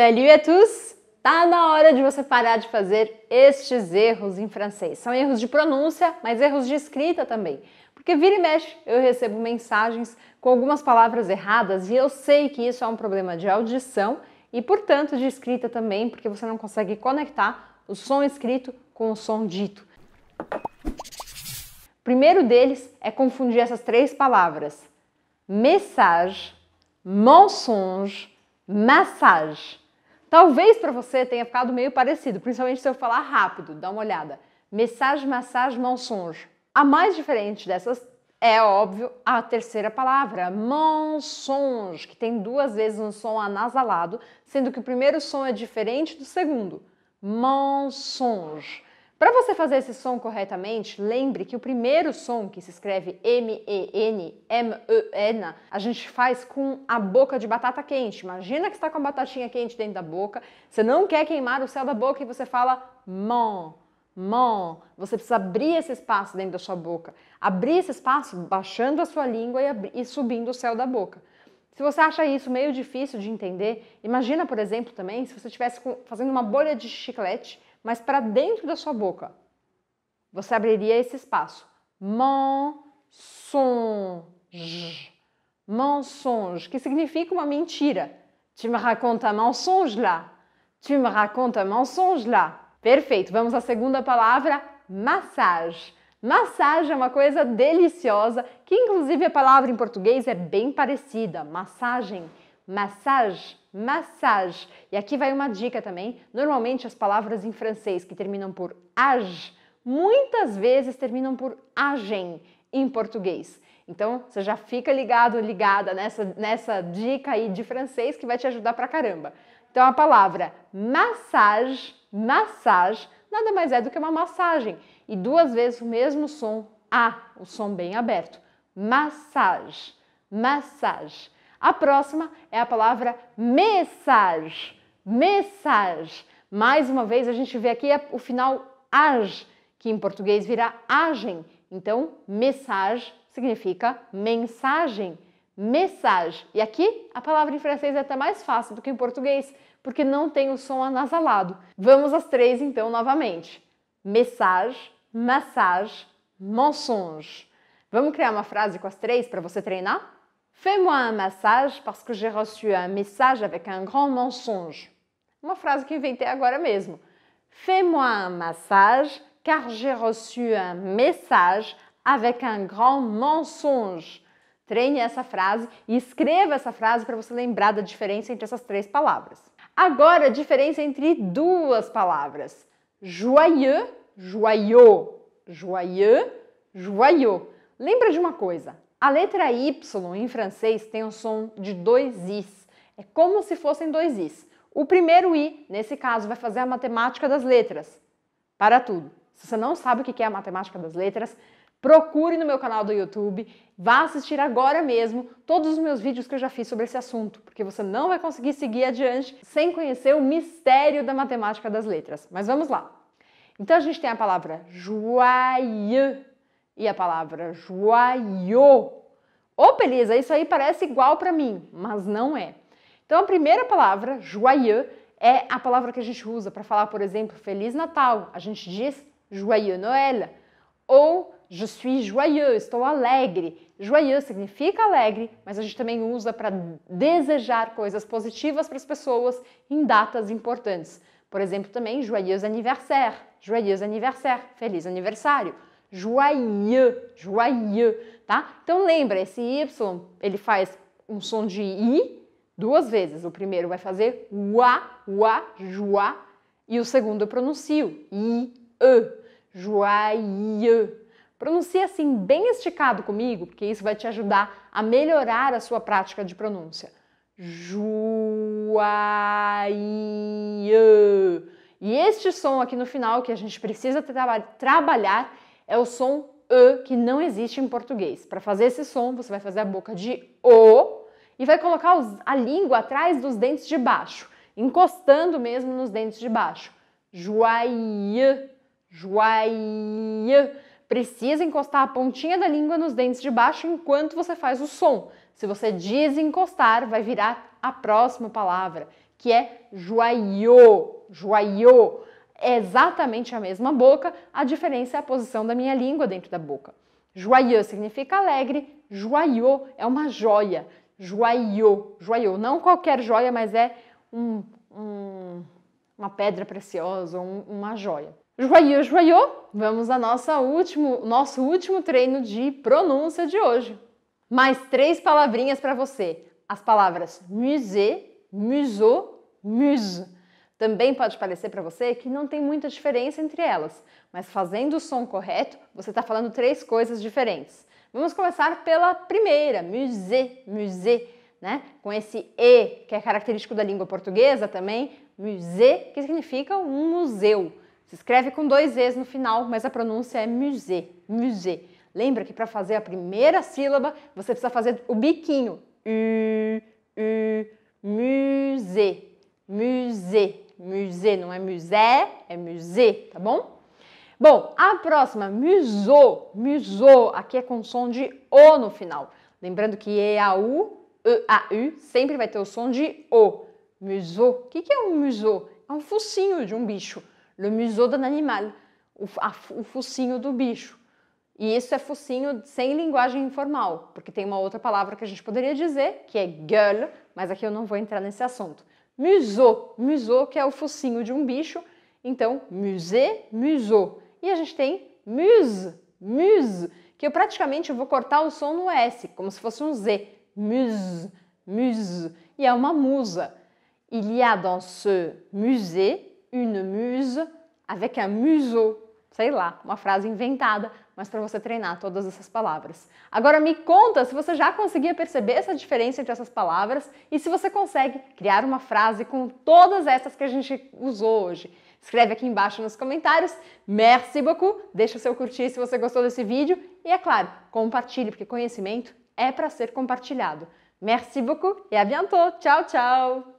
Salut à tous! Tá na hora de você parar de fazer estes erros em francês. São erros de pronúncia, mas erros de escrita também. Porque vira e mexe eu recebo mensagens com algumas palavras erradas e eu sei que isso é um problema de audição e, portanto, de escrita também, porque você não consegue conectar o som escrito com o som dito. O primeiro deles é confundir essas três palavras: message, mensonge, massage. Talvez para você tenha ficado meio parecido, principalmente se eu falar rápido. Dá uma olhada. Message, massage, mensonge. A mais diferente dessas é óbvio a terceira palavra, mensonge, que tem duas vezes um som anasalado, sendo que o primeiro som é diferente do segundo. Mensonge. Para você fazer esse som corretamente, lembre que o primeiro som, que se escreve M-E-N, M-E-N, a gente faz com a boca de batata quente. Imagina que está com a batatinha quente dentro da boca, você não quer queimar o céu da boca e você fala mon, mon. você precisa abrir esse espaço dentro da sua boca. Abrir esse espaço baixando a sua língua e, e subindo o céu da boca. Se você acha isso meio difícil de entender, imagina, por exemplo, também se você estivesse fazendo uma bolha de chiclete mas para dentro da sua boca. Você abriria esse espaço. Mensonge. Mensonge, que significa uma mentira. Tu me raconta mensonge lá. Tu me raconta mensonge lá. Perfeito. Vamos à segunda palavra, massagem. Massagem é uma coisa deliciosa, que inclusive a palavra em português é bem parecida, massagem massage, massage. E aqui vai uma dica também. Normalmente as palavras em francês que terminam por age, muitas vezes terminam por agem em português. Então, você já fica ligado, ligada nessa, nessa dica aí de francês que vai te ajudar pra caramba. Então, a palavra massage, massage, nada mais é do que uma massagem. E duas vezes o mesmo som, A, o som bem aberto. Massage, massage. A próxima é a palavra message. Message. Mais uma vez, a gente vê aqui o final age, que em português virá agem. Então, message significa mensagem. Message. E aqui a palavra em francês é até mais fácil do que em português, porque não tem o som anasalado. Vamos às três então novamente. Message, massage, mensonge. Vamos criar uma frase com as três para você treinar? Fais-moi un massage parce que j'ai reçu un message avec un grand mensonge. Uma frase que inventei agora mesmo. Fais-moi un massage car j'ai reçu un message avec un grand mensonge. Treine essa frase e escreva essa frase para você lembrar da diferença entre essas três palavras. Agora, a diferença entre duas palavras. Joyeux, joyeux, joyeux, joyeux. Lembra de uma coisa, a letra Y em francês tem o som de dois Is. É como se fossem dois Is. O primeiro I, nesse caso, vai fazer a matemática das letras. Para tudo. Se você não sabe o que é a matemática das letras, procure no meu canal do YouTube, vá assistir agora mesmo todos os meus vídeos que eu já fiz sobre esse assunto, porque você não vai conseguir seguir adiante sem conhecer o mistério da matemática das letras. Mas vamos lá. Então a gente tem a palavra joyeux, e a palavra joaiô. Opa, Elisa, isso aí parece igual para mim, mas não é. Então a primeira palavra, joyeux, é a palavra que a gente usa para falar, por exemplo, Feliz Natal. A gente diz joyeux Noël. Ou je suis joyeux, estou alegre. Joyeux significa alegre, mas a gente também usa para desejar coisas positivas para as pessoas em datas importantes. Por exemplo, também joyeux anniversaire, joyeux anniversaire, feliz aniversário joyeux, joyeux, tá? Então lembra, esse Y, ele faz um som de I duas vezes. O primeiro vai fazer ua, ua, joá, e o segundo eu pronuncio I, E, joyeux. Pronuncia assim bem esticado comigo, porque isso vai te ajudar a melhorar a sua prática de pronúncia. Joyeux. E este som aqui no final que a gente precisa tra trabalhar é o som E que não existe em português. Para fazer esse som, você vai fazer a boca de O e vai colocar os, a língua atrás dos dentes de baixo, encostando mesmo nos dentes de baixo. Joaie, joaie. Precisa encostar a pontinha da língua nos dentes de baixo enquanto você faz o som. Se você desencostar, vai virar a próxima palavra, que é joaiô, joaiô é exatamente a mesma boca, a diferença é a posição da minha língua dentro da boca. Joyeux significa alegre, joyeux é uma joia. Joyeux, joyeux, não qualquer joia, mas é um, um, uma pedra preciosa, um, uma joia. Joyeux, joyeux, vamos ao nosso último, nosso último treino de pronúncia de hoje. Mais três palavrinhas para você. As palavras musée, museau, muse também pode parecer para você que não tem muita diferença entre elas, mas fazendo o som correto, você está falando três coisas diferentes. Vamos começar pela primeira, musée, musée, né? Com esse E, que é característico da língua portuguesa também, musée, que significa um museu. Se escreve com dois E's no final, mas a pronúncia é musée, musée. Lembra que para fazer a primeira sílaba, você precisa fazer o biquinho. U, u, musée, musée musée, não é musée, é musée, tá bom? Bom, a próxima, musou, musou, aqui é com som de O no final. Lembrando que EAU, EAU, sempre vai ter o som de O. Musou, o que, que é um musou? É um focinho de um bicho. Le museau d'un animal, o, a, o focinho do bicho. E isso é focinho sem linguagem informal, porque tem uma outra palavra que a gente poderia dizer, que é gueule, mas aqui eu não vou entrar nesse assunto museau, museau que é o focinho de um bicho, então musée, museau. E a gente tem muse, muse, que eu praticamente vou cortar o som no S, como se fosse um Z, muse, muse, e é uma musa. Il y a dans ce musée une muse avec un museau sei lá, uma frase inventada, mas para você treinar todas essas palavras. Agora me conta se você já conseguia perceber essa diferença entre essas palavras e se você consegue criar uma frase com todas essas que a gente usou hoje. Escreve aqui embaixo nos comentários. Merci beaucoup. Deixa o seu curtir se você gostou desse vídeo e é claro, compartilhe porque conhecimento é para ser compartilhado. Merci beaucoup e à bientôt. Tchau, tchau.